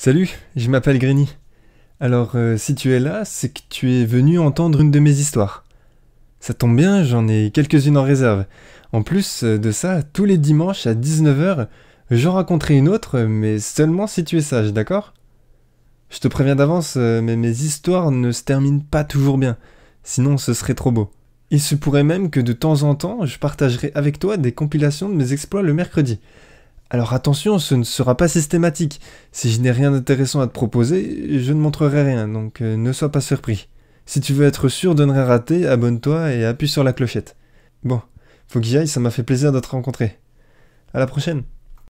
Salut, je m'appelle Grény. Alors, euh, si tu es là, c'est que tu es venu entendre une de mes histoires. Ça tombe bien, j'en ai quelques-unes en réserve. En plus euh, de ça, tous les dimanches à 19h, j'en raconterai une autre, mais seulement si tu es sage, d'accord Je te préviens d'avance, euh, mais mes histoires ne se terminent pas toujours bien, sinon ce serait trop beau. Il se pourrait même que de temps en temps, je partagerai avec toi des compilations de mes exploits le mercredi. Alors attention, ce ne sera pas systématique. Si je n'ai rien d'intéressant à te proposer, je ne montrerai rien, donc euh, ne sois pas surpris. Si tu veux être sûr de ne rien rater, abonne-toi et appuie sur la clochette. Bon, faut que j'y aille, ça m'a fait plaisir de te rencontrer. À la prochaine!